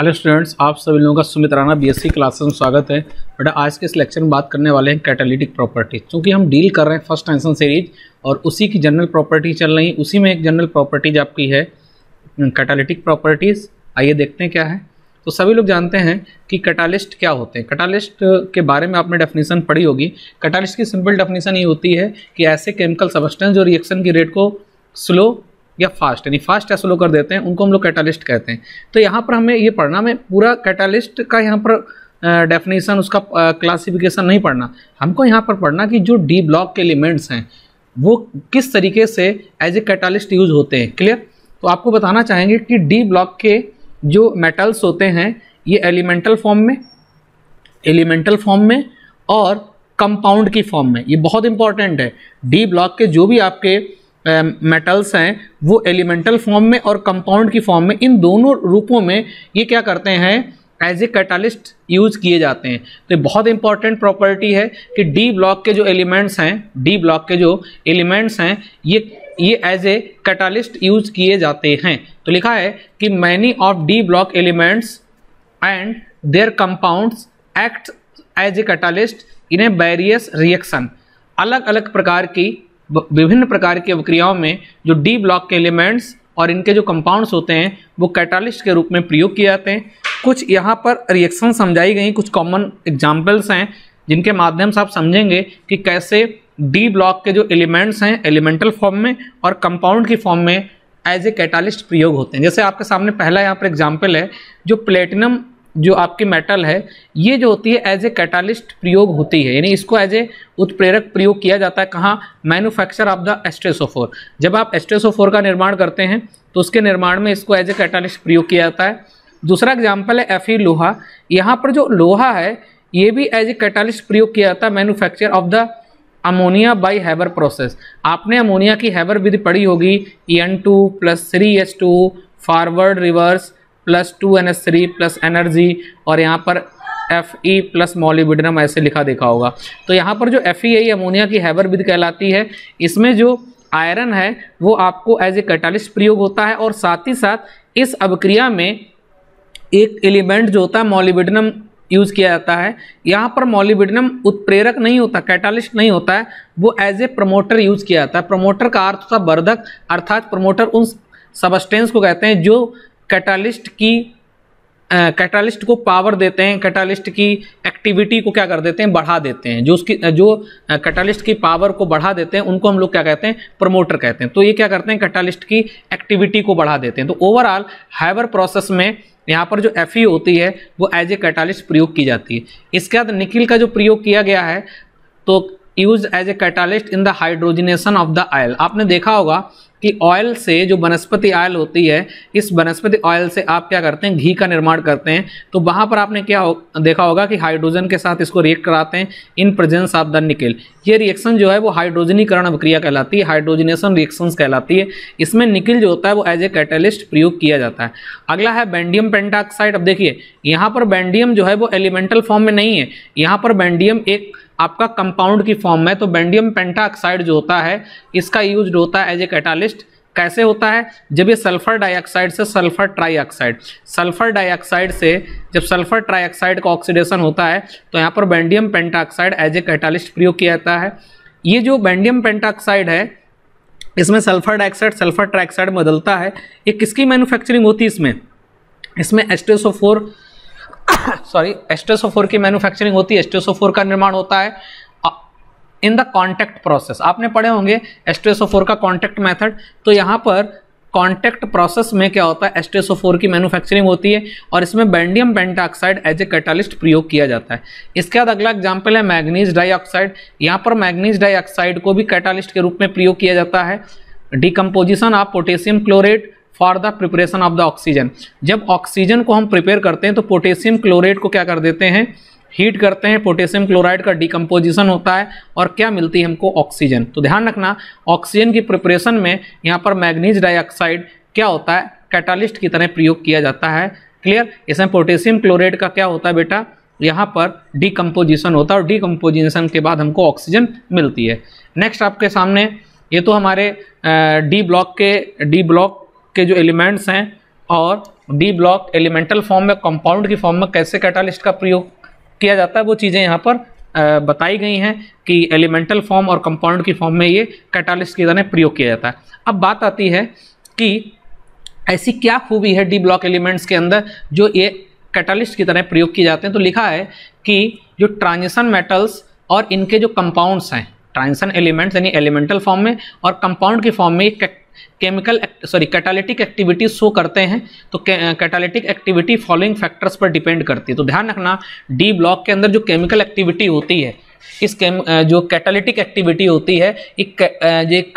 hello students आप सभी लोगों का सुमित राणा बीएससी क्लासेस में स्वागत है बेटा आज के इस लेक्चर में बात करने वाले हैं कैटालिटिक प्रॉपर्टीज क्योंकि हम डील कर रहे हैं फर्स्ट टेंशन सीरीज और उसी की जनरल प्रॉपर्टी चल रही उसी में एक जनरल प्रॉपर्टीज आपकी है कैटालिटिक हम्म, प्रॉपर्टीज़ आइए देखते हैं क्या है तो सभी लोग जानते हैं कि कटालिस्ट क्या होते हैं कटालिस्ट के बारे में आपने डेफिनेशन पढ़ी होगी कटालिस्ट की सिंपल डेफिनेशन ये होती है कि ऐसे केमिकल सबस्टेंस जो रिएक्शन की रेट को स्लो या फास्ट यानी फास्ट या स्लो कर देते हैं उनको हम लोग कैटालिस्ट कहते हैं तो यहाँ पर हमें ये पढ़ना हमें पूरा कैटालिस्ट का यहाँ पर डेफिनेशन उसका क्लासिफिकेशन नहीं पढ़ना हमको यहाँ पर पढ़ना कि जो डी ब्लॉक के एलिमेंट्स हैं वो किस तरीके से एज ए कैटालिस्ट यूज होते हैं क्लियर तो आपको बताना चाहेंगे कि डी ब्लॉक के जो मेटल्स होते हैं ये एलिमेंटल फॉर्म में एलिमेंटल फॉर्म में और कंपाउंड की फॉर्म में ये बहुत इंपॉर्टेंट है डी ब्लॉक के जो भी आपके मेटल्स हैं वो एलिमेंटल फॉर्म में और कंपाउंड की फॉर्म में इन दोनों रूपों में ये क्या करते हैं एज ए कैटालिस्ट यूज किए जाते हैं तो ये बहुत इंपॉर्टेंट प्रॉपर्टी है कि डी ब्लॉक के जो एलिमेंट्स हैं डी ब्लॉक के जो एलिमेंट्स हैं ये ये एज ए कैटालिस्ट यूज किए जाते हैं तो लिखा है कि many of d block elements and their compounds act as a catalyst in a various reaction अलग अलग प्रकार की विभिन्न प्रकार की अवक्रियाओं में जो डी ब्लॉक के एलिमेंट्स और इनके जो कंपाउंड्स होते हैं वो कैटालिस्ट के रूप में प्रयोग किए जाते हैं कुछ यहाँ पर रिएक्शन समझाई गई कुछ कॉमन एग्जाम्पल्स हैं जिनके माध्यम से आप समझेंगे कि कैसे डी ब्लॉक के जो एलिमेंट्स हैं एलिमेंटल फॉर्म में और कंपाउंड की फॉर्म में एज ए कैटालिस्ट प्रयोग होते हैं जैसे आपके सामने पहला यहाँ पर एग्जाम्पल है जो प्लेटिनम जो आपकी मेटल है ये जो होती है एज ए कैटालिस्ट प्रयोग होती है यानी इसको एज ए उत्प्रेरक प्रयोग किया जाता है कहाँ मैन्युफैक्चर ऑफ द एस्ट्रेसोफोर जब आप एस्ट्रेसोफोर का निर्माण करते हैं तो उसके निर्माण में इसको एज ए कैटालिस्ट प्रयोग किया जाता है दूसरा एग्जाम्पल है एफ e लोहा यहाँ पर जो लोहा है ये भी एज ए कैटालिस्ट प्रयोग किया जाता है manufacture of the ammonia by Haber process आपने अमोनिया की हैबर विधि पढ़ी होगी N two plus three S two forward reverse plus two N S three plus energy और यहाँ पर एफ ई प्लस मोलिबिडनम ऐसे लिखा देखा होगा तो यहाँ पर जो एफ ई है अमोनिया की विद कहलाती है इसमें जो आयरन है वो आपको एज ए कैटालिस्ट प्रयोग होता है और साथ ही साथ इस अभिक्रिया में एक एलिमेंट जो होता है मोलिविडनम यूज़ किया जाता है यहाँ पर मोलिबिडनम उत्प्रेरक नहीं होता कैटालिस्ट नहीं होता है वो एज ए प्रमोटर यूज़ किया जाता है प्रमोटर का अर्थ होता है वर्धक अर्थात प्रमोटर उन सबस्टेंस को कहते हैं जो कैटालिस्ट की कैटालिस्ट को पावर देते हैं कैटालिस्ट की एक्टिविटी को क्या कर देते हैं बढ़ा देते हैं जो उसकी जो कैटालिस्ट की पावर को बढ़ा देते हैं उनको हम लोग क्या कहते हैं प्रमोटर कहते हैं तो ये क्या करते हैं कैटालिस्ट की एक्टिविटी को बढ़ा देते हैं तो ओवरऑल हाइबर प्रोसेस में यहाँ पर जो एफ होती है वो एज ए कैटालिस्ट प्रयोग की जाती है इसके बाद निकिल का जो प्रयोग किया गया है तो use as a catalyst in the hydrogenation of the oil आपने देखा होगा कि ऑयल से जो वनस्पति ऑयल होती है इस वनस्पति ऑयल से आप क्या करते हैं घी का निर्माण करते हैं तो वहाँ पर आपने क्या हो, देखा होगा कि हाइड्रोजन के साथ इसको रिएक्ट कराते हैं in presence of the nickel ये रिएक्शन जो है वो हाइड्रोजनीकरण अभिक्रिया कहलाती है हाइड्रोजनेशन रिएक्शंस कहलाती है इसमें निकिल जो होता है वो एज ए कैटेलिस्ट प्रयोग किया जाता है अगला है बैंडियम पेंटाक्साइड अब देखिए यहाँ पर बैंडियम जो है वो एलिमेंटल फॉर्म में नहीं है यहाँ पर बैंडियम एक आपका कंपाउंड की फॉर्म में तो बेंडियम पेंटा ऑक्साइड जो होता है इसका यूज होता है एज ए कैटालिस्ट कैसे होता है जब ये सल्फर डाइऑक्साइड से सल्फर ट्राईऑक्साइड सल्फर डाइऑक्साइड से जब सल्फर ट्राइऑक्साइड का ऑक्सीडेशन होता है तो यहाँ पर vanadium pentoxide as a catalyst प्रयोग किया जाता है ये जो बेंडियम पेंटाऑक्साइड है इसमें सल्फर डाइऑक्साइड सल्फर ट्राइऑक्साइड बदलता है ये किसकी मैन्युफैक्चरिंग होती है इसमें इसमें फोर सॉरी एस्टेसोफोर की मैन्युफैक्चरिंग होती है एस्टेसोफोर का निर्माण होता है इन द कॉन्टैक्ट प्रोसेस आपने पढ़े होंगे एस्टेसोफोर का कॉन्टैक्ट मैथड तो यहाँ पर कॉन्टैक्ट प्रोसेस में क्या होता है एस्टेसोफोर की मैन्युफैक्चरिंग होती है और इसमें बैंडियम पेंटाक्साइड एज ए कैटालिस्ट प्रयोग किया जाता है इसके बाद अगला एग्जाम्पल है मैग्नीज डाइऑक्साइड यहाँ पर मैग्नीज डाइऑक्साइड को भी कैटालिस्ट के रूप में प्रयोग किया जाता है decomposition of potassium chlorate for the preparation of the oxygen जब ऑक्सीजन को हम प्रिपेयर करते हैं तो पोटेशियम क्लोराइड को क्या कर देते हैं हीट करते हैं पोटेशियम क्लोराइड का डिकम्पोजिशन होता है और क्या मिलती है हमको ऑक्सीजन तो ध्यान रखना ऑक्सीजन की प्रिपरेशन में यहाँ पर मैग्नीज डाइऑक्साइड क्या होता है कैटालिस्ट की तरह प्रयोग किया जाता है क्लियर इसमें पोटेशियम क्लोराइड का क्या होता है बेटा यहाँ पर डिकम्पोजिशन होता है और डिकम्पोजिशन के बाद हमको ऑक्सीजन मिलती है नेक्स्ट आपके सामने ये तो हमारे डी ब्लॉक के डी ब्लॉक के जो एलिमेंट्स हैं और डी ब्लॉक एलिमेंटल फॉर्म में कंपाउंड की फॉर्म में कैसे कैटालिस्ट का प्रयोग किया जाता है वो चीज़ें यहाँ पर बताई गई हैं कि एलिमेंटल फॉर्म और कंपाउंड की फॉर्म में ये कैटालिस्ट की जाना प्रयोग किया जाता है अब बात आती है कि ऐसी क्या खूबी है डी ब्लॉक एलिमेंट्स के अंदर जो ये कैटालिस्ट की तरह प्रयोग किए जाते हैं तो लिखा है कि जो ट्रांजिशन मेटल्स और इनके जो कंपाउंड्स हैं ट्रांजिशन एलिमेंट्स यानी एलिमेंटल फॉर्म में और कंपाउंड की फॉर्म में chemical sorry catalytic activity show करते हैं तो कैटालिटिक एक्टिविटी फॉलोइंग फैक्टर्स पर डिपेंड करती है तो ध्यान रखना डी ब्लॉक के अंदर जो केमिकल एक्टिविटी होती है इस केम जो कैटालिटिक एक्टिविटी होती है ये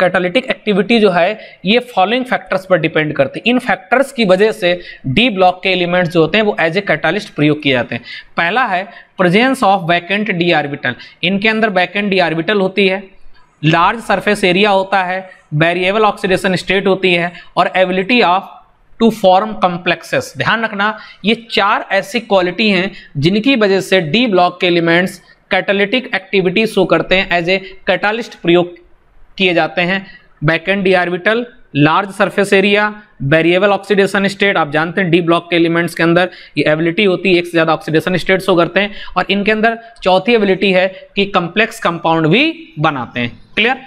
कैटालिटिक एक्टिविटी जो है ये फॉलोइंग फैक्टर्स पर डिपेंड करती है इन फैक्टर्स की वजह से डी ब्लॉक के एलिमेंट्स जो होते हैं वो एज ए कैटालिस्ट प्रयोग किए जाते हैं पहला है presence of vacant d orbital इनके अंदर वैकेंट डी आर्बिटल होती है लार्ज सरफेस एरिया होता है वेरिएबल ऑक्सीडेशन स्टेट होती है और ability of to form complexes ध्यान रखना ये चार ऐसी क्वालिटी हैं जिनकी वजह से डी ब्लॉक के एलिमेंट्स कैटालिटिक एक्टिविटी शो करते हैं एज ए कैटालिस्ट प्रयोग किए जाते हैं vacant d orbital large surface area variable oxidation state आप जानते हैं डी ब्लॉक के एलिमेंट्स के अंदर ये एबिलिटी होती है एक से ज़्यादा ऑक्सीडेशन स्टेट शो करते हैं और इनके अंदर चौथी एबिलिटी है कि कम्प्लेक्स कंपाउंड भी बनाते हैं क्लियर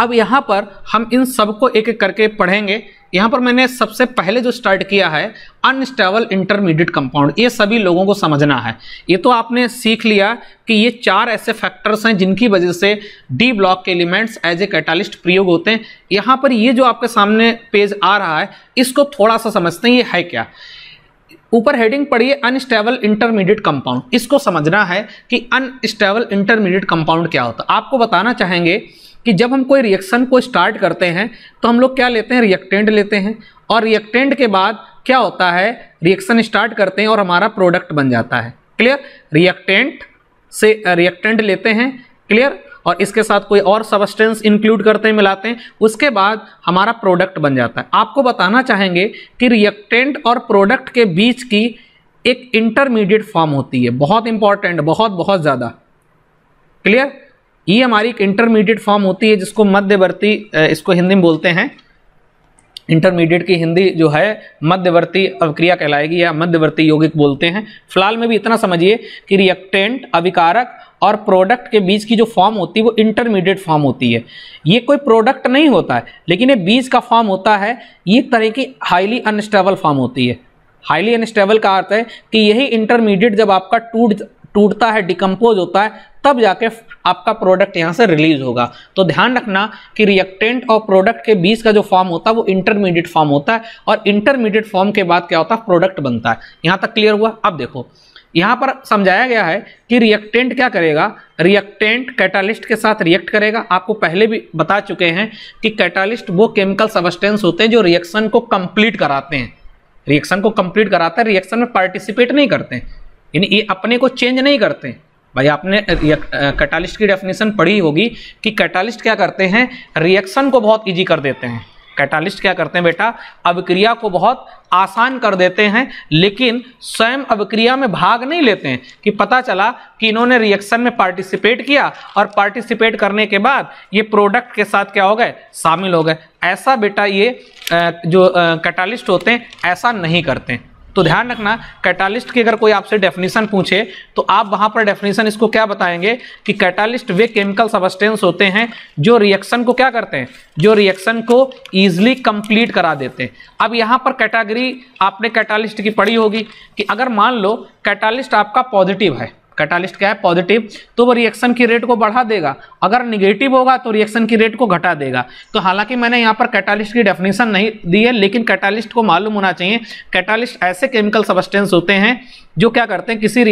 अब यहाँ पर हम इन सब को एक एक करके पढ़ेंगे यहाँ पर मैंने सबसे पहले जो स्टार्ट किया है अनस्टेबल इंटरमीडिएट कंपाउंड ये सभी लोगों को समझना है ये तो आपने सीख लिया कि ये चार ऐसे फैक्टर्स हैं जिनकी वजह से डी ब्लॉक के एलिमेंट्स एज ए कैटालिस्ट प्रयोग होते हैं यहाँ पर ये जो आपके सामने पेज आ रहा है इसको थोड़ा सा समझते हैं ये है क्या ऊपर हेडिंग पढ़िए अनस्टेबल इंटरमीडिएट कंपाउंड इसको समझना है कि अनस्टेबल इंटरमीडिएट कंपाउंड क्या होता है आपको बताना चाहेंगे कि जब हम कोई रिएक्शन को स्टार्ट करते हैं तो हम लोग क्या लेते हैं रिएक्टेंट लेते हैं और रिएक्टेंट के बाद क्या होता है रिएक्शन स्टार्ट करते हैं और हमारा प्रोडक्ट बन जाता है क्लियर रिएक्टेंट से रिएक्टेंट लेते हैं क्लियर और इसके साथ कोई और सबस्टेंस इंक्लूड करते हैं मिलाते हैं उसके बाद हमारा प्रोडक्ट बन जाता है आपको बताना चाहेंगे कि रिएक्टेंट और प्रोडक्ट के बीच की एक इंटरमीडिएट फॉर्म होती है बहुत इंपॉर्टेंट बहुत बहुत ज़्यादा क्लियर ये हमारी एक इंटरमीडिएट फॉर्म होती है जिसको मध्यवर्ती इसको हिंदी में बोलते हैं इंटरमीडिएट की हिंदी जो है मध्यवर्ती अवक्रिया कहलाएगी या मध्यवर्ती यौगिक बोलते हैं फिलहाल में भी इतना समझिए कि रिएक्टेंट अविकारक और प्रोडक्ट के बीज की जो फॉर्म होती है वो इंटरमीडिएट फॉर्म होती है ये कोई प्रोडक्ट नहीं होता है लेकिन ये बीज का फॉर्म होता है ये तरह की हाईली अनस्टेबल फॉर्म होती है हाईली अनस्टेबल का अर्थ है कि यही इंटरमीडिएट जब आपका टूट टूटता है डिकम्पोज होता है तब जाके आपका प्रोडक्ट यहाँ से रिलीज होगा तो ध्यान रखना कि रिएक्टेंट और प्रोडक्ट के बीच का जो फॉर्म होता है वो इंटरमीडिएट फॉर्म होता है और इंटरमीडिएट फॉर्म के बाद क्या होता है प्रोडक्ट बनता है यहाँ तक क्लियर हुआ अब देखो यहां पर समझाया गया है कि रिएक्टेंट क्या करेगा रिएक्टेंट कैटालिस्ट के साथ रिएक्ट करेगा आपको पहले भी बता चुके हैं कि कैटालिस्ट वो केमिकल सबस्टेंस होते हैं जो रिएक्शन को कंप्लीट कराते हैं रिएक्शन को कंप्लीट कराते हैं रिएक्शन में पार्टिसिपेट नहीं करते यानी ये अपने को चेंज नहीं करते भाई आपने कैटालिस्ट की डेफिनेशन पढ़ी होगी कि कैटालिस्ट क्या करते हैं रिएक्शन को बहुत ईजी कर देते हैं कैटालिस्ट क्या करते हैं बेटा अभिक्रिया को बहुत आसान कर देते हैं लेकिन स्वयं अभिक्रिया में भाग नहीं लेते हैं कि पता चला कि इन्होंने रिएक्शन में पार्टिसिपेट किया और पार्टिसिपेट करने के बाद ये प्रोडक्ट के साथ क्या हो गए शामिल हो गए ऐसा बेटा ये जो कैटालिस्ट होते हैं ऐसा नहीं करते हैं तो ध्यान रखना कैटालिस्ट की अगर कोई आपसे डेफिनेशन पूछे तो आप वहां पर डेफिनेशन इसको क्या बताएंगे कि कैटालिस्ट वे केमिकल सबस्टेंस होते हैं जो रिएक्शन को क्या करते हैं जो रिएक्शन को ईजिली कंप्लीट करा देते हैं अब यहां पर कैटेगरी आपने कैटालिस्ट की पढ़ी होगी कि अगर मान लो कैटालिस्ट आपका पॉजिटिव है कैटालिस्ट क्या है पॉजिटिव तो वो रिएक्शन की रेट को बढ़ा देगा अगर निगेटिव होगा तो रिएक्शन की रेट को घटा देगा तो हालांकि मैंने यहाँ पर कैटालिस्ट की डेफिनेशन नहीं दी है लेकिन कैटालिस्ट को मालूम होना चाहिए कैटालिस्ट ऐसे केमिकल सबस्टेंस होते हैं जो क्या करते हैं किसी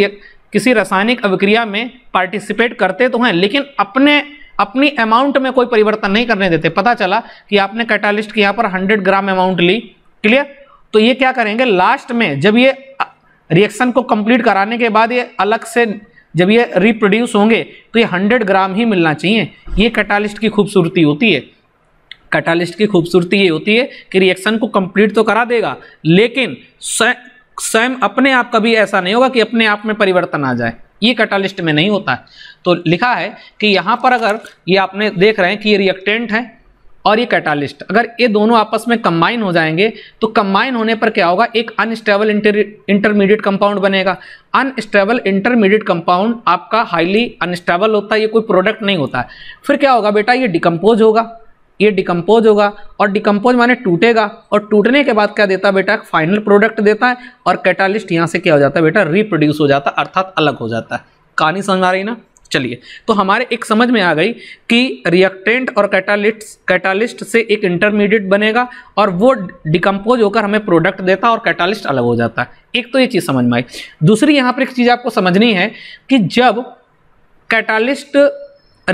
किसी रासायनिक अभिक्रिया में पार्टिसिपेट करते तो हैं लेकिन अपने अपनी अमाउंट में कोई परिवर्तन नहीं करने देते पता चला कि आपने कैटालिस्ट की यहाँ पर 100 ग्राम अमाउंट ली क्लियर तो ये क्या करेंगे लास्ट में जब ये रिएक्शन को कंप्लीट कराने के बाद ये अलग से जब ये रिप्रोड्यूस होंगे तो ये 100 ग्राम ही मिलना चाहिए ये कैटालिस्ट की खूबसूरती होती है कैटालिस्ट की खूबसूरती ये होती है कि रिएक्शन को कंप्लीट तो करा देगा लेकिन स्वयं अपने आप कभी ऐसा नहीं होगा कि अपने आप में परिवर्तन आ जाए ये कैटालिस्ट में नहीं होता है तो लिखा है कि यहाँ पर अगर ये आपने देख रहे हैं कि ये रिएक्टेंट है और ये कैटालिस्ट अगर ये दोनों आपस में कंबाइन हो जाएंगे तो कंबाइन होने पर क्या होगा एक अनस्टेबल इंटरमीडिएट कंपाउंड बनेगा अनस्टेबल इंटरमीडिएट कंपाउंड आपका हाईली अनस्टेबल होता है ये कोई प्रोडक्ट नहीं होता है फिर क्या होगा बेटा ये डिकम्पोज होगा ये डिकम्पोज होगा और डिकम्पोज माने टूटेगा और टूटने के बाद क्या देता है बेटा फाइनल प्रोडक्ट देता है और कैटालिस्ट यहाँ से क्या हो जाता है बेटा रिप्रोड्यूस हो जाता है अर्थात अलग हो जाता है कहानी समझ आ रही ना चलिए तो हमारे एक समझ में आ गई कि रिएक्टेंट और कैटालिस्ट कैटालिस्ट से एक इंटरमीडिएट बनेगा और वो डिकम्पोज होकर हमें प्रोडक्ट देता और कैटालिस्ट अलग हो जाता है एक तो ये चीज़ समझ में आई दूसरी यहाँ पर एक चीज़ आपको समझनी है कि जब कैटालिस्ट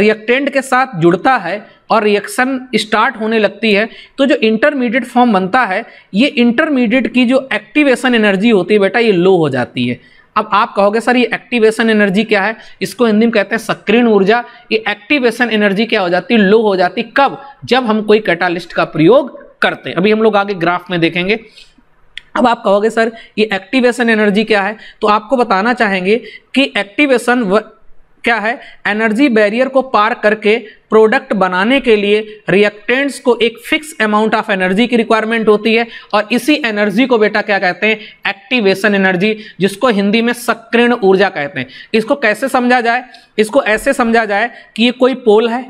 रिएक्टेंट के साथ जुड़ता है और रिएक्शन स्टार्ट होने लगती है तो जो इंटरमीडिएट फॉर्म बनता है ये इंटरमीडिएट की जो एक्टिवेशन एनर्जी होती है बेटा ये लो हो जाती है अब आप कहोगे सर ये एक्टिवेशन एनर्जी क्या है इसको हिंदी में कहते हैं सक्रिय ऊर्जा ये एक्टिवेशन एनर्जी क्या हो जाती है लो हो जाती कब जब हम कोई कैटालिस्ट का प्रयोग करते हैं अभी हम लोग आगे ग्राफ में देखेंगे अब आप कहोगे सर ये एक्टिवेशन एनर्जी क्या है तो आपको बताना चाहेंगे कि एक्टिवेशन क्या है एनर्जी बैरियर को पार करके प्रोडक्ट बनाने के लिए रिएक्टेंट्स को एक फिक्स अमाउंट ऑफ एनर्जी की रिक्वायरमेंट होती है और इसी एनर्जी को बेटा क्या कहते हैं एक्टिवेशन एनर्जी जिसको हिंदी में सक्रिय ऊर्जा कहते हैं इसको कैसे समझा जाए इसको ऐसे समझा जाए कि ये कोई पोल है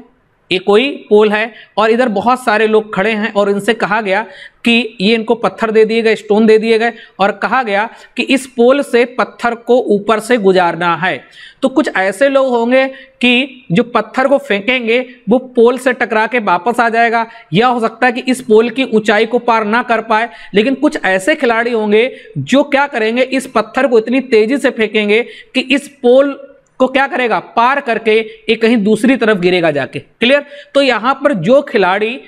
ये कोई पोल है और इधर बहुत सारे लोग खड़े हैं और इनसे कहा गया कि ये इनको पत्थर दे दिए गए स्टोन दे दिए गए और कहा गया कि इस पोल से पत्थर को ऊपर से गुजारना है तो कुछ ऐसे लोग होंगे कि जो पत्थर को फेंकेंगे वो पोल से टकरा के वापस आ जाएगा या हो सकता है कि इस पोल की ऊंचाई को पार ना कर पाए लेकिन कुछ ऐसे खिलाड़ी होंगे जो क्या करेंगे इस पत्थर को इतनी तेजी से फेंकेंगे कि इस पोल को क्या करेगा पार करके ये कहीं दूसरी तरफ गिरेगा जाके क्लियर तो यहां पर जो खिलाड़ी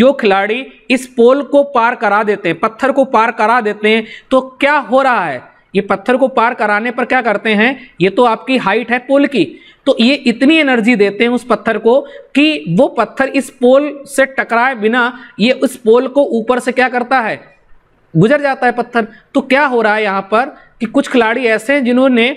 जो खिलाड़ी इस पोल को पार करा देते हैं पत्थर को पार करा देते हैं तो क्या हो रहा है ये पत्थर को पार कराने पर क्या करते हैं ये तो आपकी हाइट है पोल की तो ये इतनी एनर्जी देते हैं उस पत्थर को कि वो पत्थर इस पोल से टकराए बिना ये उस पोल को ऊपर से क्या करता है गुजर जाता है पत्थर तो क्या हो रहा है यहाँ पर कि कुछ खिलाड़ी ऐसे हैं जिन्होंने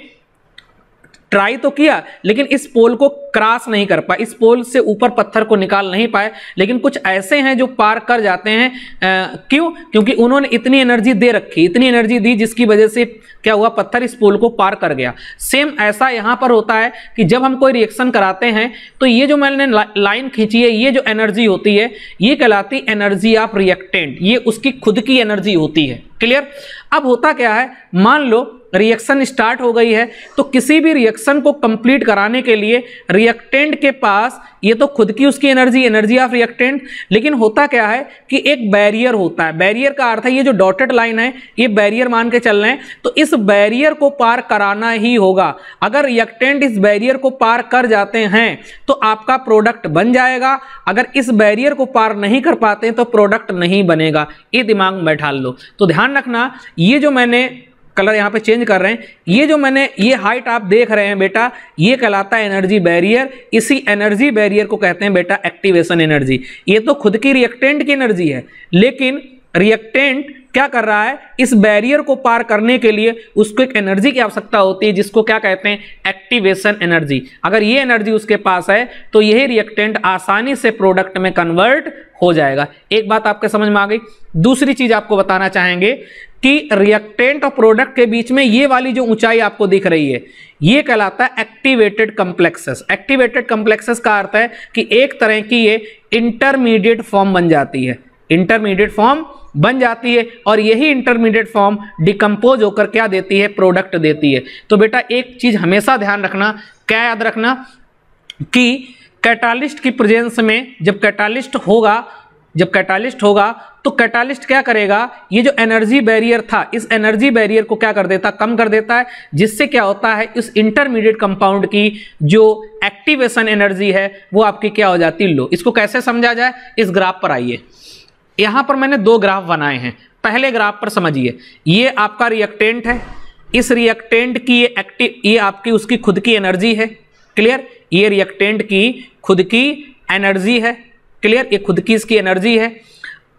ट्राई तो किया लेकिन इस पोल को क्रॉस नहीं कर पाए इस पोल से ऊपर पत्थर को निकाल नहीं पाए लेकिन कुछ ऐसे हैं जो पार कर जाते हैं क्यों क्योंकि उन्होंने इतनी एनर्जी दे रखी इतनी एनर्जी दी जिसकी वजह से क्या हुआ पत्थर इस पोल को पार कर गया सेम ऐसा यहाँ पर होता है कि जब हम कोई रिएक्शन कराते हैं तो ये जो मैंने ला, लाइन खींची है ये जो एनर्जी होती है ये कहलाती एनर्जी ऑफ रिएक्टेंट ये उसकी खुद की एनर्जी होती है क्लियर अब होता क्या है मान लो रिएक्शन स्टार्ट हो गई है तो किसी भी रिएक्शन को कंप्लीट कराने के लिए रिएक्टेंट के पास ये तो खुद की उसकी एनर्जी एनर्जी ऑफ रिएक्टेंट लेकिन होता क्या है कि एक बैरियर होता है बैरियर का अर्थ है ये जो डॉटेड लाइन है ये बैरियर मान के चल रहे हैं तो इस बैरियर को पार कराना ही होगा अगर रिएक्टेंट इस बैरियर को पार कर जाते हैं तो आपका प्रोडक्ट बन जाएगा अगर इस बैरियर को पार नहीं कर पाते तो प्रोडक्ट नहीं बनेगा ये दिमाग में बैठा लो तो ध्यान रखना ये जो मैंने कलर यहाँ पे चेंज कर रहे हैं ये जो मैंने ये हाइट आप देख रहे हैं बेटा ये कहलाता है एनर्जी बैरियर इसी एनर्जी बैरियर को कहते हैं बेटा एक्टिवेशन एनर्जी ये तो खुद की रिएक्टेंट की एनर्जी है लेकिन रिएक्टेंट क्या कर रहा है इस बैरियर को पार करने के लिए उसको एक एनर्जी की आवश्यकता होती है जिसको क्या कहते हैं एक्टिवेशन एनर्जी अगर ये एनर्जी उसके पास है तो यही रिएक्टेंट आसानी से प्रोडक्ट में कन्वर्ट हो जाएगा एक बात आपके समझ में आ गई दूसरी चीज आपको बताना चाहेंगे कि रिएक्टेंट और प्रोडक्ट के बीच में ये वाली जो ऊंचाई आपको दिख रही है ये कहलाता है एक्टिवेटेड कम्प्लेक्सेस एक्टिवेटेड कम्प्लेक्सेस का अर्थ है कि एक तरह की ये इंटरमीडिएट फॉर्म बन जाती है इंटरमीडिएट फॉर्म बन जाती है और यही इंटरमीडिएट फॉर्म डिकम्पोज होकर क्या देती है प्रोडक्ट देती है तो बेटा एक चीज हमेशा ध्यान रखना क्या याद रखना कि कैटालिस्ट की प्रेजेंस में जब कैटालिस्ट होगा जब कैटालिस्ट होगा तो कैटालिस्ट क्या करेगा ये जो एनर्जी बैरियर था इस एनर्जी बैरियर को क्या कर देता कम कर देता है जिससे क्या होता है इस इंटरमीडिएट कंपाउंड की जो एक्टिवेशन एनर्जी है वो आपकी क्या हो जाती है लो इसको कैसे समझा जाए इस ग्राफ पर आइए यहां पर मैंने दो ग्राफ बनाए हैं पहले ग्राफ पर समझिए ये आपका रिएक्टेंट है इस रिएक्टेंट की ये एक्टिव ये आपकी उसकी खुद की एनर्जी है क्लियर ये रिएक्टेंट की खुद की एनर्जी है क्लियर ये खुद की इसकी एनर्जी है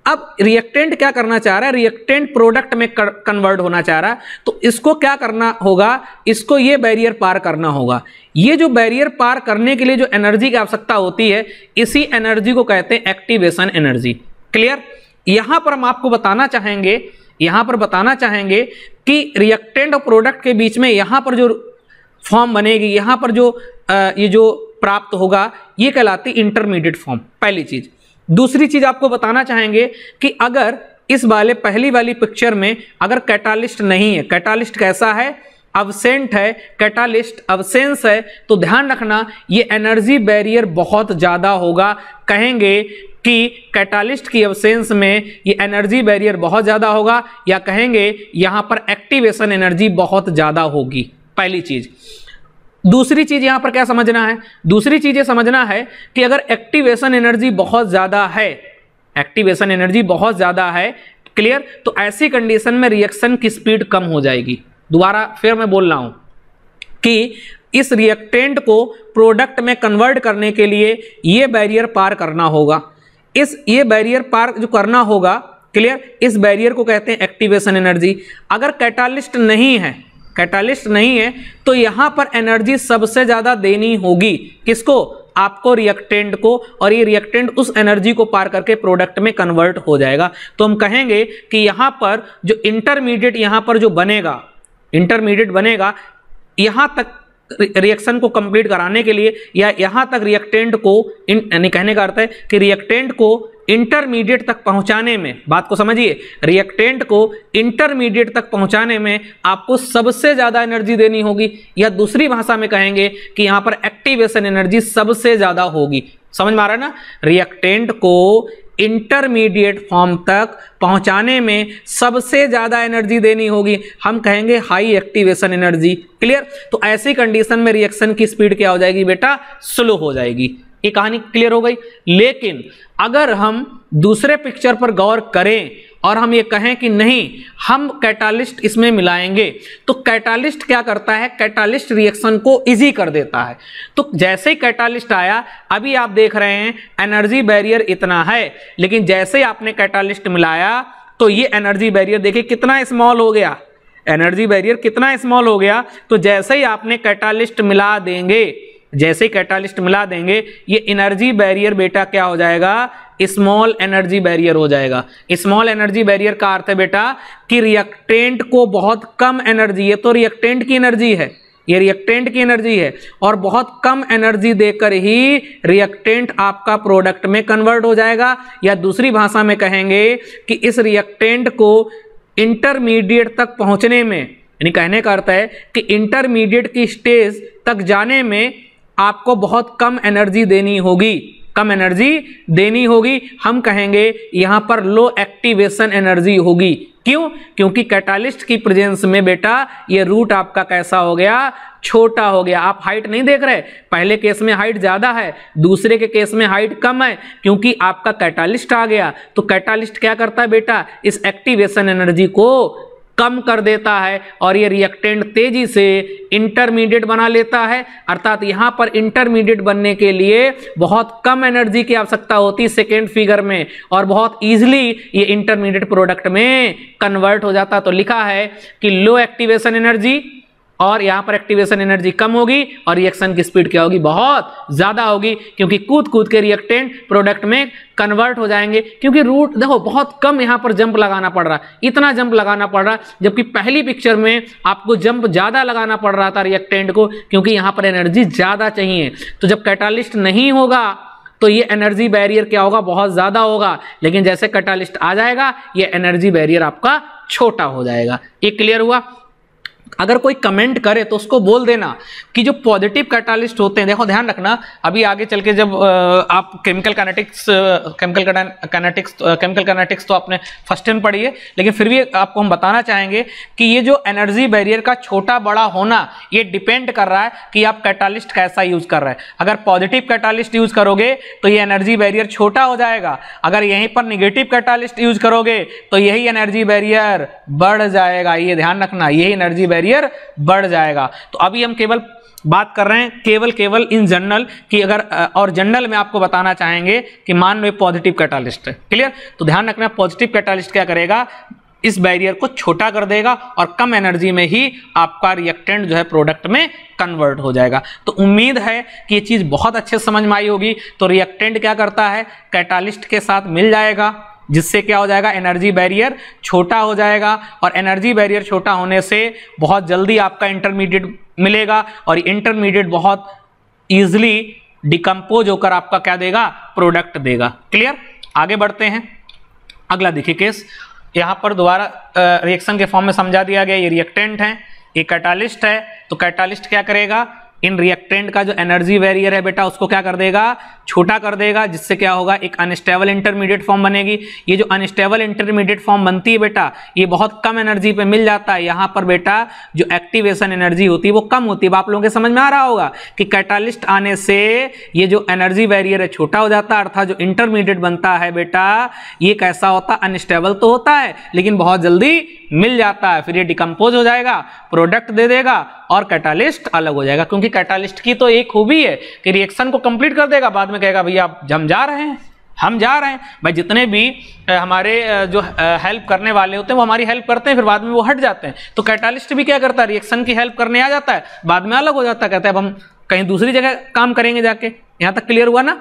अब रिएक्टेंट क्या करना चाह रहा है रिएक्टेंट प्रोडक्ट में कन्वर्ट होना चाह रहा है तो इसको क्या करना होगा इसको ये बैरियर पार करना होगा ये जो बैरियर पार करने के लिए जो एनर्जी की आवश्यकता होती है इसी एनर्जी को कहते हैं एक्टिवेशन एनर्जी क्लियर यहां पर हम आपको बताना चाहेंगे यहां पर बताना चाहेंगे कि रिएक्टेंट और प्रोडक्ट के बीच में यहां पर जो फॉर्म बनेगी यहां पर जो आ, ये जो प्राप्त होगा ये कहलाती इंटरमीडिएट फॉर्म पहली चीज दूसरी चीज आपको बताना चाहेंगे कि अगर इस वाले पहली वाली पिक्चर में अगर कैटालिस्ट नहीं है कैटालिस्ट कैसा है अवसेंट है कैटालिस्ट अवसेंस है तो ध्यान रखना ये एनर्जी बैरियर बहुत ज़्यादा होगा कहेंगे कि कैटालिस्ट की अवसेंस में ये एनर्जी बैरियर बहुत ज़्यादा होगा या कहेंगे यहाँ पर एक्टिवेशन एनर्जी बहुत ज़्यादा होगी पहली चीज़ दूसरी चीज यहां पर क्या समझना है दूसरी चीज ये समझना है कि अगर एक्टिवेशन एनर्जी बहुत ज्यादा है एक्टिवेशन एनर्जी बहुत ज्यादा है क्लियर तो ऐसी कंडीशन में रिएक्शन की स्पीड कम हो जाएगी दोबारा फिर मैं बोल रहा हूं कि इस रिएक्टेंट को प्रोडक्ट में कन्वर्ट करने के लिए ये बैरियर पार करना होगा इस ये बैरियर पार जो करना होगा क्लियर इस बैरियर को कहते हैं एक्टिवेशन एनर्जी अगर कैटालिस्ट नहीं है कैटालिस्ट नहीं है तो यहाँ पर एनर्जी सबसे ज़्यादा देनी होगी किसको आपको रिएक्टेंट को और ये रिएक्टेंट उस एनर्जी को पार करके प्रोडक्ट में कन्वर्ट हो जाएगा तो हम कहेंगे कि यहाँ पर जो इंटरमीडिएट यहाँ पर जो बनेगा इंटरमीडिएट बनेगा यहाँ तक रिएक्शन को कंप्लीट कराने के लिए या यहाँ तक रिएक्टेंट को इन कहने का अर्थ है कि रिएक्टेंट को इंटरमीडिएट तक पहुंचाने में बात को समझिए रिएक्टेंट को इंटरमीडिएट तक पहुंचाने में आपको सबसे ज़्यादा एनर्जी देनी होगी या दूसरी भाषा में कहेंगे कि यहाँ पर एक्टिवेशन एनर्जी सबसे ज़्यादा होगी समझ में आ रहा है ना रिएक्टेंट को इंटरमीडिएट फॉर्म तक पहुंचाने में सबसे ज़्यादा एनर्जी देनी होगी हम कहेंगे हाई एक्टिवेशन एनर्जी क्लियर तो ऐसी कंडीशन में रिएक्शन की स्पीड क्या हो जाएगी बेटा स्लो हो जाएगी ये कहानी क्लियर हो गई लेकिन अगर हम दूसरे पिक्चर पर गौर करें और हम ये कहें कि नहीं हम कैटालिस्ट इसमें मिलाएंगे तो कैटालिस्ट क्या करता है कैटालिस्ट रिएक्शन को इजी कर देता है तो जैसे ही कैटालिस्ट आया अभी आप देख रहे हैं एनर्जी बैरियर इतना है लेकिन जैसे ही आपने कैटालिस्ट मिलाया तो ये एनर्जी बैरियर देखिए कितना स्मॉल हो गया एनर्जी बैरियर कितना स्मॉल हो गया तो जैसे ही आपने कैटालिस्ट मिला देंगे जैसे कैटालिस्ट मिला देंगे ये एनर्जी बैरियर बेटा क्या हो जाएगा स्मॉल एनर्जी बैरियर हो जाएगा स्मॉल एनर्जी बैरियर का अर्थ है बेटा कि रिएक्टेंट को बहुत कम एनर्जी ये तो रिएक्टेंट की एनर्जी है ये रिएक्टेंट की एनर्जी है और बहुत कम एनर्जी देकर ही रिएक्टेंट आपका प्रोडक्ट में कन्वर्ट हो जाएगा या दूसरी भाषा में कहेंगे कि इस रिएक्टेंट को इंटरमीडिएट तक पहुंचने में यानी कहने का अर्थ है कि इंटरमीडिएट की स्टेज तक जाने में आपको बहुत कम एनर्जी देनी होगी कम एनर्जी देनी होगी हम कहेंगे यहां पर लो एक्टिवेशन एनर्जी होगी क्यों क्योंकि कैटालिस्ट की प्रेजेंस में बेटा ये रूट आपका कैसा हो गया छोटा हो गया आप हाइट नहीं देख रहे पहले केस में हाइट ज़्यादा है दूसरे के केस में हाइट कम है क्योंकि आपका कैटालिस्ट आ गया तो कैटालिस्ट क्या करता है बेटा इस एक्टिवेशन एनर्जी को कम कर देता है और ये रिएक्टेंट तेजी से इंटरमीडिएट बना लेता है अर्थात यहाँ पर इंटरमीडिएट बनने के लिए बहुत कम एनर्जी की आवश्यकता होती है सेकेंड फिगर में और बहुत ईजिली ये इंटरमीडिएट प्रोडक्ट में कन्वर्ट हो जाता तो लिखा है कि लो एक्टिवेशन एनर्जी और यहां पर एक्टिवेशन एनर्जी कम होगी और रिएक्शन की स्पीड क्या होगी बहुत ज्यादा होगी क्योंकि कूद कूद के रिएक्टेंट प्रोडक्ट में कन्वर्ट हो जाएंगे क्योंकि रूट देखो बहुत कम यहाँ पर जंप लगाना पड़ रहा है इतना जंप लगाना पड़ रहा है जबकि पहली पिक्चर में आपको जंप ज़्यादा लगाना पड़ रहा था रिएक्टेंट को क्योंकि यहाँ पर एनर्जी ज़्यादा चाहिए तो जब कैटालिस्ट नहीं होगा तो ये एनर्जी बैरियर क्या होगा बहुत ज़्यादा होगा लेकिन जैसे कैटालिस्ट आ जाएगा ये एनर्जी बैरियर आपका छोटा हो जाएगा ये क्लियर हुआ अगर कोई कमेंट करे तो उसको बोल देना कि जो पॉजिटिव कैटालिस्ट होते हैं देखो ध्यान रखना अभी आगे चल के जब आप chemical kinetics chemical kinetics chemical kinetics तो आपने फर्स्ट टाइम पढ़ी है लेकिन फिर भी आपको हम बताना चाहेंगे कि ये जो एनर्जी बैरियर का छोटा बड़ा होना ये डिपेंड कर रहा है कि आप कैटालिस्ट कैसा यूज कर रहे हैं अगर पॉजिटिव कैटालिस्ट यूज करोगे तो ये एनर्जी बैरियर छोटा हो जाएगा अगर यहीं पर निगेटिव कैटालिस्ट यूज करोगे तो यही एनर्जी बैरियर बढ़ जाएगा ये ध्यान रखना यही एनर्जी बैरियर बैरियर बढ़ जाएगा तो अभी हम केवल बात कर रहे हैं केवल केवल इन जनरल कि अगर और जनरल में आपको बताना चाहेंगे कि मान लो पॉजिटिव कैटालिस्ट है क्लियर तो ध्यान रखना पॉजिटिव कैटालिस्ट क्या करेगा इस बैरियर को छोटा कर देगा और कम एनर्जी में ही आपका रिएक्टेंट जो है प्रोडक्ट में कन्वर्ट हो जाएगा तो उम्मीद है कि ये चीज़ बहुत अच्छे समझ में आई होगी तो रिएक्टेंट क्या करता है कैटालिस्ट के साथ मिल जाएगा जिससे क्या हो जाएगा एनर्जी बैरियर छोटा हो जाएगा और एनर्जी बैरियर छोटा होने से बहुत जल्दी आपका इंटरमीडिएट मिलेगा और इंटरमीडिएट बहुत ईजिली डिकम्पोज होकर आपका क्या देगा प्रोडक्ट देगा क्लियर आगे बढ़ते हैं अगला देखिए केस यहाँ पर दोबारा रिएक्शन के फॉर्म में समझा दिया गया ये रिएक्टेंट है ये कैटालिस्ट है तो कैटालिस्ट क्या करेगा इन रिएक्टेंट का जो एनर्जी वेरियर है बेटा उसको क्या कर देगा छोटा कर देगा जिससे क्या होगा एक अनस्टेबल इंटरमीडिएट फॉर्म बनेगी ये जो अनस्टेबल इंटरमीडिएट फॉर्म बनती है बेटा ये बहुत कम एनर्जी पे मिल जाता है यहाँ पर बेटा जो एक्टिवेशन एनर्जी होती है वो कम होती है आप लोगों के समझ में आ रहा होगा कि कैटालिस्ट आने से ये जो एनर्जी वेरियर है छोटा हो जाता है अर्थात जो इंटरमीडिएट बनता है बेटा ये कैसा होता अनस्टेबल तो होता है लेकिन बहुत जल्दी मिल जाता है फिर ये डिकम्पोज हो जाएगा प्रोडक्ट दे देगा और कैटालिस्ट अलग हो जाएगा क्योंकि कैटालिस्ट की तो एक खूबी है कि रिएक्शन को कंप्लीट कर देगा बाद में कहेगा भैया आप हम जा रहे हैं हम जा रहे हैं भाई जितने भी हमारे जो हेल्प करने वाले होते हैं वो हमारी हेल्प करते हैं फिर बाद में वो हट जाते हैं तो कैटालिस्ट भी क्या करता है रिएक्शन की हेल्प करने आ जाता है बाद में अलग हो जाता है कहते हैं अब हम कहीं दूसरी जगह काम करेंगे जाके यहाँ तक क्लियर हुआ ना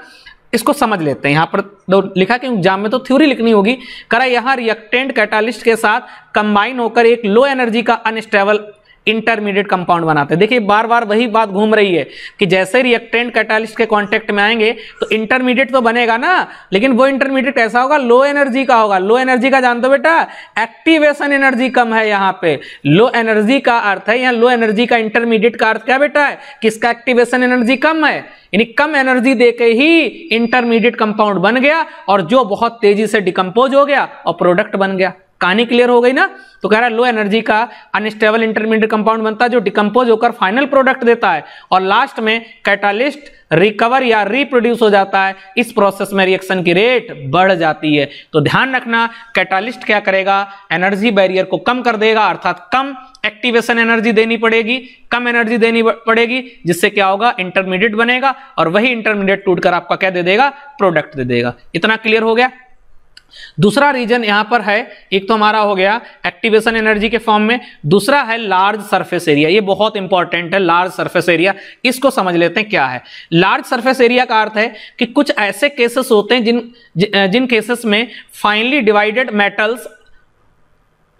इसको समझ लेते हैं यहाँ पर दो तो लिखा कि एग्जाम में तो थ्योरी लिखनी होगी करा यहाँ रिएक्टेंट कैटालिस्ट के साथ कंबाइन होकर एक लो एनर्जी का अनस्टेबल इंटरमीडिएट कंपाउंड बनाते हैं देखिए बार बार वही बात घूम रही है कि जैसे रिएक्टेंट कैटालिस्ट के कांटेक्ट में आएंगे तो इंटरमीडिएट तो बनेगा ना लेकिन वो इंटरमीडिएट कैसा होगा लो एनर्जी का होगा लो एनर्जी का जानते हो बेटा एक्टिवेशन एनर्जी कम है यहाँ पे लो एनर्जी का अर्थ है यहाँ लो एनर्जी का इंटरमीडिएट का अर्थ क्या बेटा है किसका एक्टिवेशन एनर्जी कम है यानी कम एनर्जी दे ही इंटरमीडिएट कंपाउंड बन गया और जो बहुत तेजी से डिकम्पोज हो गया और प्रोडक्ट बन गया कहानी क्लियर हो गई ना तो कह रहा है लो एनर्जी का अनस्टेबल इंटरमीडिएट कंपाउंड बनता है जो डिकम्पोज होकर फाइनल प्रोडक्ट देता है और लास्ट में कैटालिस्ट रिकवर या रिप्रोड्यूस हो जाता है इस प्रोसेस में रिएक्शन की रेट बढ़ जाती है तो ध्यान रखना कैटालिस्ट क्या करेगा एनर्जी बैरियर को कम कर देगा अर्थात कम एक्टिवेशन एनर्जी देनी पड़ेगी कम एनर्जी देनी पड़ेगी जिससे क्या होगा इंटरमीडिएट बनेगा और वही इंटरमीडिएट टूटकर आपका क्या दे देगा प्रोडक्ट दे देगा इतना क्लियर हो गया दूसरा रीजन यहां पर है एक तो हमारा हो गया एक्टिवेशन एनर्जी के फॉर्म में दूसरा है लार्ज सरफेस एरिया ये बहुत इंपॉर्टेंट है लार्ज सरफेस एरिया इसको समझ लेते हैं क्या है लार्ज सरफेस एरिया का अर्थ है कि कुछ ऐसे केसेस होते हैं जिन जिन केसेस में finely divided metals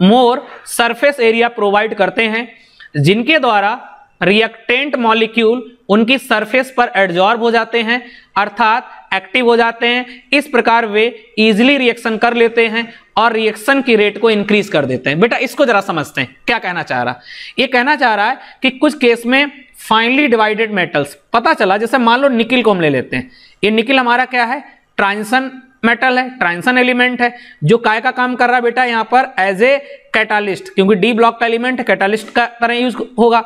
more surface area provide करते हैं जिनके द्वारा रिएक्टेंट मॉलिक्यूल उनकी सरफेस पर एड्जॉर्ब हो जाते हैं अर्थात एक्टिव हो जाते हैं इस प्रकार वे इजिली रिएक्शन कर लेते हैं और रिएक्शन की रेट को इंक्रीज कर देते हैं बेटा इसको जरा समझते हैं क्या कहना चाह रहा ये कहना चाह रहा है कि कुछ केस में फाइनली डिवाइडेड मेटल्स पता चला जैसे मान लो निकिल को हम ले लेते हैं ये निकिल हमारा क्या है ट्रांसन मेटल है ट्रांसन एलिमेंट है जो काय का काम कर रहा है बेटा यहाँ पर एज ए कैटालिस्ट क्योंकि डी ब्लॉक का एलिमेंट कैटालिस्ट का तरह यूज होगा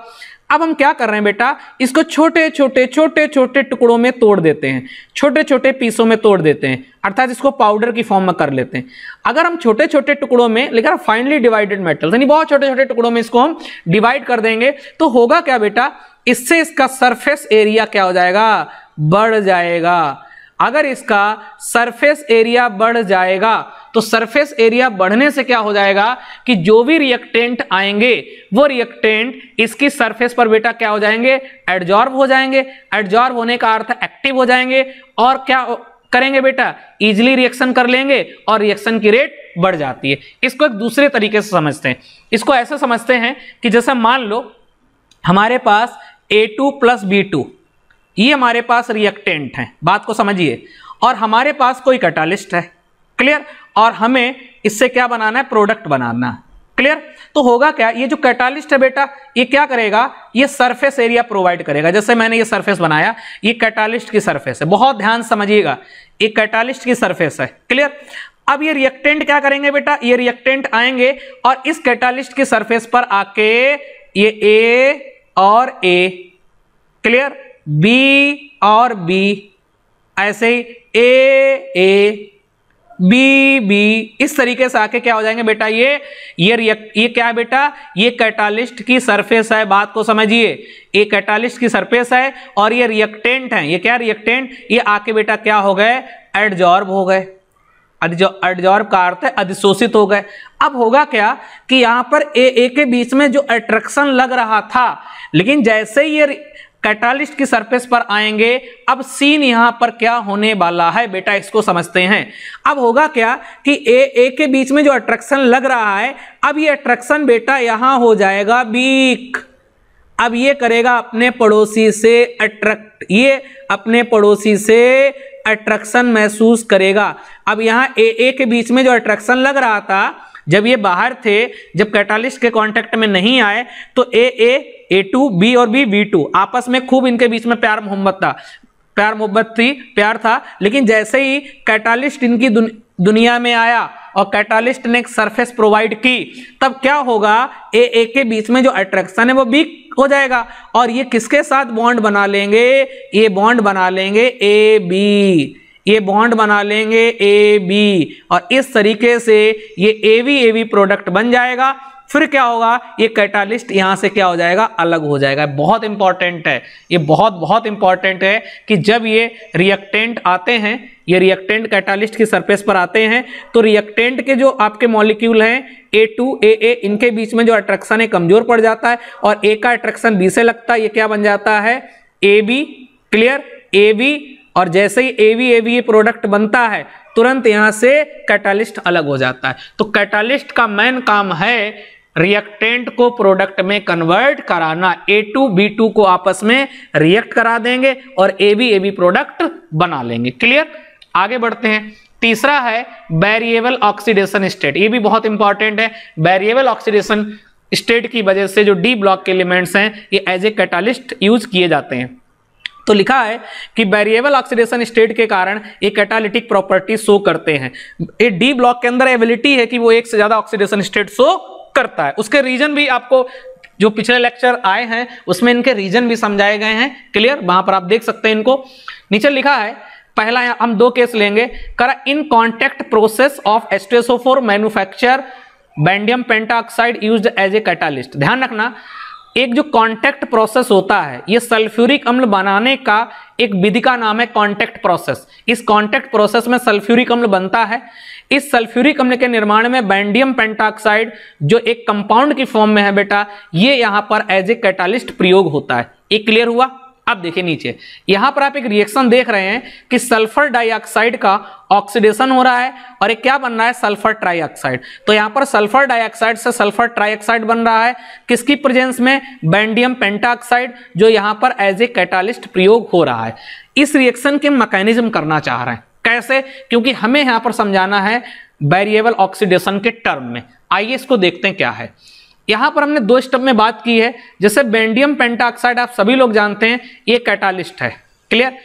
अब हम क्या कर रहे हैं बेटा इसको छोटे छोटे छोटे छोटे टुकड़ों में तोड़ देते हैं छोटे छोटे पीसों में तोड़ देते हैं अर्थात इसको पाउडर की फॉर्म में कर लेते हैं अगर हम छोटे छोटे टुकड़ों में लेकर फाइनली डिवाइडेड मेटल यानी बहुत छोटे छोटे टुकड़ों में इसको हम डिवाइड कर देंगे तो होगा क्या बेटा इससे इसका सरफेस एरिया क्या हो जाएगा बढ़ जाएगा अगर इसका सरफेस एरिया बढ़ जाएगा तो सरफेस एरिया बढ़ने से क्या हो जाएगा कि जो भी रिएक्टेंट आएंगे वो रिएक्टेंट इसकी सरफेस पर बेटा क्या हो जाएंगे एडजॉर्ब हो जाएंगे एडजॉर्ब होने का अर्थ एक्टिव हो जाएंगे और क्या करेंगे बेटा इजिली रिएक्शन कर लेंगे और रिएक्शन की रेट बढ़ जाती है इसको एक दूसरे तरीके से समझते हैं इसको ऐसे समझते हैं कि जैसे मान लो हमारे पास A two plus B two ये हमारे पास रिएक्टेंट हैं बात को समझिए और हमारे पास कोई कटालिस्ट है क्लियर और हमें इससे क्या बनाना है प्रोडक्ट बनाना क्लियर तो होगा क्या ये जो कैटालिस्ट है बेटा ये क्या करेगा ये सरफेस एरिया प्रोवाइड करेगा जैसे मैंने ये सरफेस बनाया ये कैटालिस्ट की सरफेस है बहुत ध्यान समझिएगा ये कैटालिस्ट की सरफेस है क्लियर अब ये रिएक्टेंट क्या करेंगे बेटा ये रिएक्टेंट आएंगे और इस कैटालिस्ट की सरफेस पर आके ये ए और ए क्लियर बी और बी ऐसे ही ए ए बी बी इस तरीके से आके क्या हो जाएंगे बेटा ये ये ये क्या है बेटा ये कैटालिस्ट की सरफेस है बात को समझिए ये कैटालिस्ट की सरफेस है और ये रिएक्टेंट है ये क्या रिएक्टेंट ये आके बेटा क्या हो गए एडजॉर्ब हो गए एडजॉर्ब का अर्थ है अधिशोषित हो गए अब होगा क्या कि यहां पर ए ए के बीच में जो एट्रैक्शन लग रहा था लेकिन जैसे ये कैटालिस्ट की सरफेस पर आएंगे अब सीन यहां पर क्या होने वाला है बेटा इसको समझते हैं अब होगा क्या कि ए ए के बीच में जो अट्रैक्शन लग रहा है अब ये अट्रैक्शन बेटा यहां हो जाएगा बीक अब ये करेगा अपने पड़ोसी से अट्रैक्ट ये अपने पड़ोसी से अट्रैक्शन महसूस करेगा अब यहां ए ए के बीच में जो अट्रैक्शन लग रहा था जब ये बाहर थे जब कैटालिस्ट के कांटेक्ट में नहीं आए तो A A A two B और बी बी टू आपस में खूब इनके बीच में प्यार मोहब्बत था प्यार मोहब्बत थी प्यार था लेकिन जैसे ही कैटालिस्ट इनकी दुन, दुनिया में आया और कैटालिस्ट ने एक सरफेस प्रोवाइड की तब क्या होगा ए ए के बीच में जो अट्रैक्शन है वो बी हो जाएगा और ये किसके साथ बॉन्ड बना लेंगे ये बॉन्ड बना लेंगे ए बी ये बॉन्ड बना लेंगे ए बी और इस तरीके से ये A V A V product बन जाएगा फिर क्या होगा ये कैटालिस्ट यहां से क्या हो जाएगा अलग हो जाएगा बहुत इंपॉर्टेंट है ये बहुत बहुत इंपॉर्टेंट है कि जब ये रिएक्टेंट आते हैं ये रिएक्टेंट कैटालिस्ट की सरफेस पर आते हैं तो रिएक्टेंट के जो आपके मॉलिक्यूल हैं ए टू ए ए इनके बीच में जो अट्रैक्शन है कमजोर पड़ जाता है और ए का अट्रैक्शन बी से लगता है ये क्या बन जाता है A B clear A B और जैसे ही ए ए बी ये प्रोडक्ट बनता है तुरंत यहां से कैटालिस्ट अलग हो जाता है तो कैटालिस्ट का मेन काम है रिएक्टेंट को प्रोडक्ट में कन्वर्ट कराना ए टू बी टू को आपस में रिएक्ट करा देंगे और A B A B product बना लेंगे क्लियर आगे बढ़ते हैं तीसरा है बैरिएबल ऑक्सीडेशन स्टेट ये भी बहुत इंपॉर्टेंट है बैरिएबल ऑक्सीडेशन स्टेट की वजह से जो डी ब्लॉक के एलिमेंट्स हैं ये एज ए कैटालिस्ट यूज किए जाते हैं तो लिखा है कि बैरिएबल ऑक्सीडेशन स्टेट के कारण ये कैटालिटिक प्रॉपर्टी शो करते हैं ये डी ब्लॉक के अंदर एबिलिटी है कि वो एक से ज्यादा ऑक्सीडेशन स्टेट शो करता है उसके रीजन भी आपको जो पिछले लेक्चर आए हैं उसमें इनके रीजन भी समझाए गए हैं क्लियर वहां पर आप देख सकते हैं इनको नीचे लिखा है पहला है, हम दो केस लेंगे करा इन कॉन्टेक्ट प्रोसेस ऑफ एस्टेसोफोर manufacture vanadium pentoxide use as a catalyst ध्यान रखना एक जो कॉन्टैक्ट प्रोसेस होता है ये सल्फ्यूरिक अम्ल बनाने का एक विधि का नाम है कॉन्टैक्ट प्रोसेस इस कॉन्टैक्ट प्रोसेस में सल्फ्यूरिक अम्ल बनता है इस सल्फ्यूरिक अम्ल के निर्माण में बैंडियम पेंटाक्साइड जो एक कंपाउंड की फॉर्म में है बेटा ये यहां पर एज ए कैटालिस्ट प्रयोग होता है ये क्लियर हुआ अब देखिए नीचे यहां पर आप एक रिएक्शन देख रहे हैं कि सल्फर डाइऑक्साइड का ऑक्सीडेशन हो रहा है और एक क्या बन रहा है सल्फर ट्राइऑक्साइड तो यहां पर सल्फर डाइऑक्साइड से सल्फर ट्राइऑक्साइड बन रहा है किसकी प्रेजेंस में बैंडियम पेंटाक्साइड जो यहां पर एज ए कैटालिस्ट प्रयोग हो रहा है इस रिएक्शन के मैकेनिज्म करना चाह रहे हैं कैसे क्योंकि हमें यहां पर समझाना है वेरिएबल ऑक्सीडेशन के टर्म में आइए इसको देखते हैं क्या है यहां पर हमने दो स्टेप में बात की है जैसे बेंडियम पेंटाऑक्साइड आप सभी लोग जानते हैं ये कैटालिस्ट है क्लियर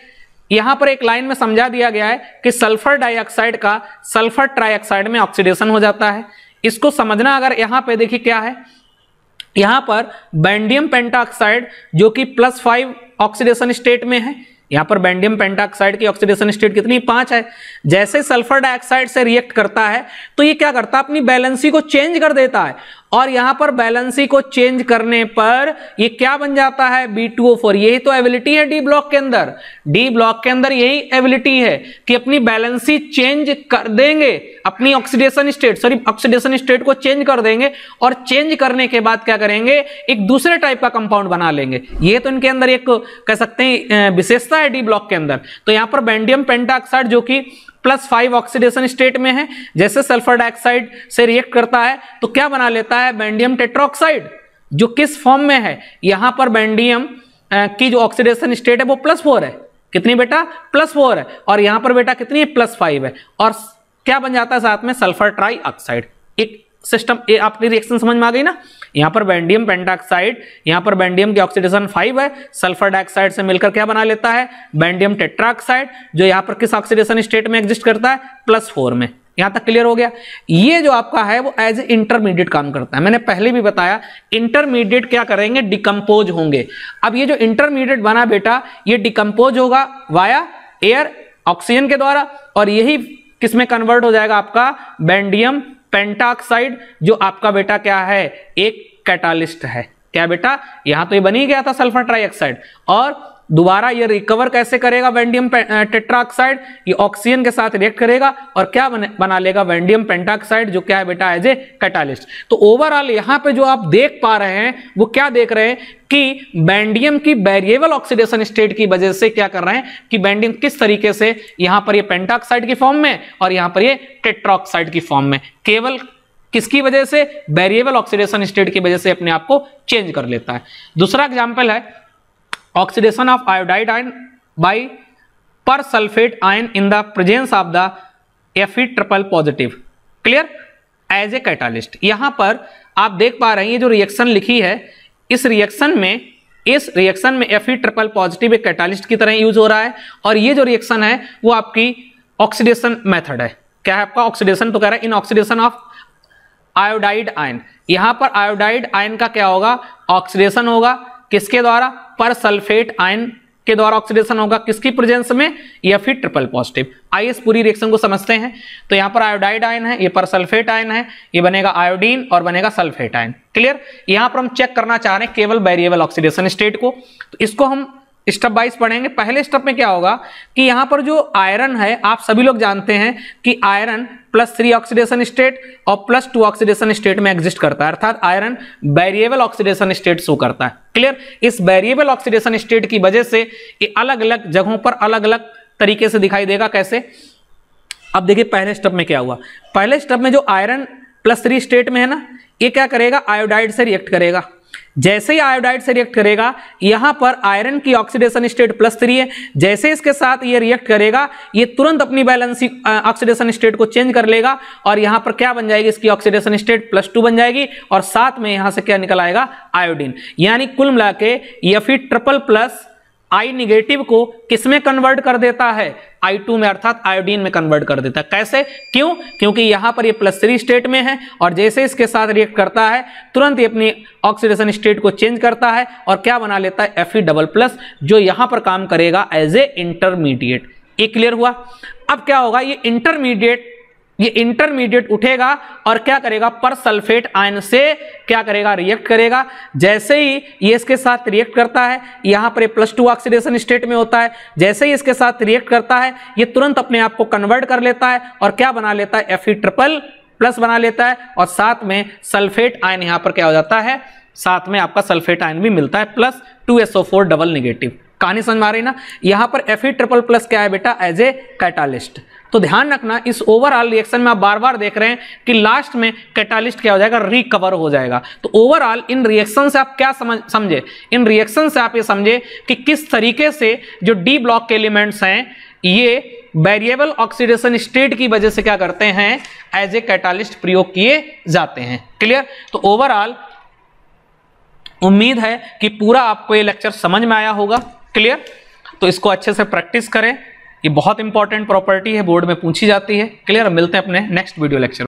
यहां पर एक लाइन में समझा दिया गया है कि सल्फर डाइऑक्साइड का सल्फर ट्राइऑक्साइड में ऑक्सीडेशन हो जाता है इसको समझना अगर यहां पे देखिए क्या है यहां पर बेंडियम पेंटाऑक्साइड जो कि प्लस फाइव ऑक्सीडेशन स्टेट में है यहां पर बैंडियम पेंटाक्साइड की ऑक्सीडेशन स्टेट कितनी पांच है जैसे सल्फर डाइऑक्साइड से रिएक्ट करता है तो ये क्या करता है अपनी बैलेंसी को चेंज कर देता है और यहां पर बैलेंसी को चेंज करने पर ये क्या बन जाता है बी टू ओ फोर यही तो एबिलिटी है डी ब्लॉक के अंदर डी ब्लॉक के अंदर यही एबिलिटी है कि अपनी बैलेंसी चेंज कर देंगे अपनी oxidation state sorry oxidation state को चेंज कर देंगे और चेंज करने के बाद क्या करेंगे एक दूसरे टाइप का कंपाउंड बना लेंगे ये तो इनके अंदर एक कह सकते हैं विशेषता है डी ब्लॉक के अंदर तो यहां पर बैंडियम पेंटाक्साइड जो कि प्लस फाइव ऑक्सीडेशन स्टेट में है जैसे सल्फर डाइऑक्साइड से रिएक्ट करता है तो क्या बना लेता है बैंडियम टेट्रोक्साइड जो किस फॉर्म में है यहां पर बैंडियम की जो ऑक्सीडेशन स्टेट है वो प्लस फोर है कितनी बेटा प्लस फोर है और यहां पर बेटा कितनी है प्लस फाइव है और क्या बन जाता है साथ में सल्फर ट्राई ऑक्साइड एक सिस्टम ए आपकी रिएक्शन समझ में आ गई ना यहाँ पर बैंडियम पेंटाक्साइड यहाँ पर बैंडियम की ऑक्सीडेशन फाइव है सल्फर डाइऑक्साइड से मिलकर क्या बना लेता है बैंडियम टेट्राक्साइड जो यहाँ पर किस ऑक्सीडेशन स्टेट में एग्जिस्ट करता है प्लस फोर में यहां तक क्लियर हो गया ये जो आपका है वो एज ए इंटरमीडिएट काम करता है मैंने पहले भी बताया इंटरमीडिएट क्या करेंगे डिकम्पोज होंगे अब ये जो इंटरमीडिएट बना बेटा ये डिकम्पोज होगा वाया एयर ऑक्सीजन के द्वारा और यही किसमें कन्वर्ट हो जाएगा आपका बैंडियम पेंटाक्साइड जो आपका बेटा क्या है एक कैटालिस्ट है क्या बेटा यहां तो ये बन ही गया था सल्फर ट्राइऑक्साइड और दोबारा ये रिकवर कैसे करेगा वेंडियम टेट्राक्साइड ये ऑक्सीजन के साथ रिएक्ट करेगा और क्या बना लेगा वेंडियम पेंटाक्साइड जो क्या है बेटा एज ए कैटालिस्ट तो ओवरऑल यहां पे जो आप देख पा रहे हैं वो क्या देख रहे हैं कि बैंडियम की बैरिएबल ऑक्सीडेशन स्टेट की वजह से क्या कर रहे हैं कि बैंडियम किस तरीके से यहां पर ये पेंटाक्साइड की फॉर्म में और यहां पर ये टेट्राक्साइड की फॉर्म में केवल किसकी वजह से बैरिएबल ऑक्सीडेशन स्टेट की वजह से अपने आप को चेंज कर लेता है दूसरा एग्जाम्पल है of iodide ion by persulphate ion in the presence of the Fe triple positive clear as a catalyst यहां पर आप देख पा रहे हैं ये जो रिएक्शन लिखी है इस रिएक्शन में इस रिएक्शन में एफ ट्रिपल पॉजिटिव एक कैटालिस्ट की तरह यूज हो रहा है और ये जो रिएक्शन है वो आपकी ऑक्सीडेशन मेथड है क्या है आपका ऑक्सीडेशन तो कह रहा है in oxidation of iodide ion यहां पर आयोडाइड आयन का क्या होगा ऑक्सीडेशन होगा किसके द्वारा पर सल्फेट आयन के द्वारा ऑक्सीडेशन होगा किसकी प्रेजेंस में या फिर ट्रिपल पॉजिटिव आइए इस पूरी रिएक्शन को समझते हैं तो यहां पर आयोडाइड आयन है ये पर सल्फेट आयन है ये बनेगा आयोडीन और बनेगा सल्फेट आयन क्लियर यहां पर हम चेक करना चाह रहे हैं केवल बैरिएबल ऑक्सीडेशन स्टेट को तो इसको हम स्टेप वाइज पढ़ेंगे पहले स्टेप में क्या होगा कि यहां पर जो आयरन है आप सभी लोग जानते हैं कि iron plus three oxidation state और प्लस टू ऑक्सीडेशन स्टेट में एग्जिस्ट करता है अर्थात iron variable oxidation state show करता है क्लियर इस बैरिएबल ऑक्सीडेशन स्टेट की वजह से ये अलग अलग जगहों पर अलग अलग तरीके से दिखाई देगा कैसे अब देखिए पहले स्टेप में क्या हुआ पहले स्टेप में जो आयरन प्लस थ्री स्टेट में है ना ये क्या करेगा आयोडाइड से रिएक्ट करेगा जैसे ही आयोडाइड से रिएक्ट करेगा यहां पर आयरन की ऑक्सीडेशन स्टेट प्लस थ्री है जैसे इसके साथ ये रिएक्ट करेगा ये तुरंत अपनी बैलेंसी ऑक्सीडेशन स्टेट को चेंज कर लेगा और यहां पर क्या बन जाएगी इसकी ऑक्सीडेशन स्टेट प्लस टू बन जाएगी और साथ में यहां से क्या निकल आएगा आयोडीन यानी कुल मिला के या ट्रिपल प्लस आई निगेटिव को किसमें कन्वर्ट कर देता है आई टू में अर्थात आयोडीन में कन्वर्ट कर देता है कैसे क्यों क्योंकि यहां पर ये प्लस थ्री स्टेट में है और जैसे इसके साथ रिएक्ट करता है तुरंत ये अपनी ऑक्सीडेशन स्टेट को चेंज करता है और क्या बना लेता है एफ डबल प्लस जो यहां पर काम करेगा एज ए इंटरमीडिएट ये क्लियर हुआ अब क्या होगा ये इंटरमीडिएट ये इंटरमीडिएट उठेगा और क्या करेगा पर सल्फेट आयन से क्या करेगा रिएक्ट करेगा जैसे ही ये इसके साथ रिएक्ट करता है यहां पर प्लस टू ऑक्सीडेशन स्टेट में होता है जैसे ही इसके साथ रिएक्ट करता है ये तुरंत अपने आप को कन्वर्ट कर लेता है और क्या बना लेता है एफ ट्रिपल प्लस बना लेता है और साथ में सल्फेट आयन यहां पर क्या हो जाता है साथ में आपका सल्फेट आयन भी मिलता है plus two S O four double negative कहानी समझ में आ रही ना यहां पर एफ ट्रिपल प्लस क्या है बेटा एज ए कैटालिस्ट तो ध्यान रखना इस ओवरऑल रिएक्शन में आप बार बार देख रहे हैं कि लास्ट में कैटालिस्ट क्या हो जाएगा रिकवर हो जाएगा तो ओवरऑल इन रिएक्शन से आप क्या समझ समझे इन रिएक्शन से आप ये समझे कि किस तरीके से जो डी ब्लॉक के एलिमेंट्स हैं ये वेरिएबल ऑक्सीडेशन स्टेट की वजह से क्या करते हैं एज ए कैटालिस्ट प्रयोग किए जाते हैं क्लियर तो ओवरऑल उम्मीद है कि पूरा आपको ये लेक्चर समझ में आया होगा क्लियर तो इसको अच्छे से प्रैक्टिस करें ये बहुत इंपॉर्टेंट प्रॉपर्टी है बोर्ड में पूछी जाती है क्लियर मिलते हैं अपने नेक्स्ट वीडियो लेक्चर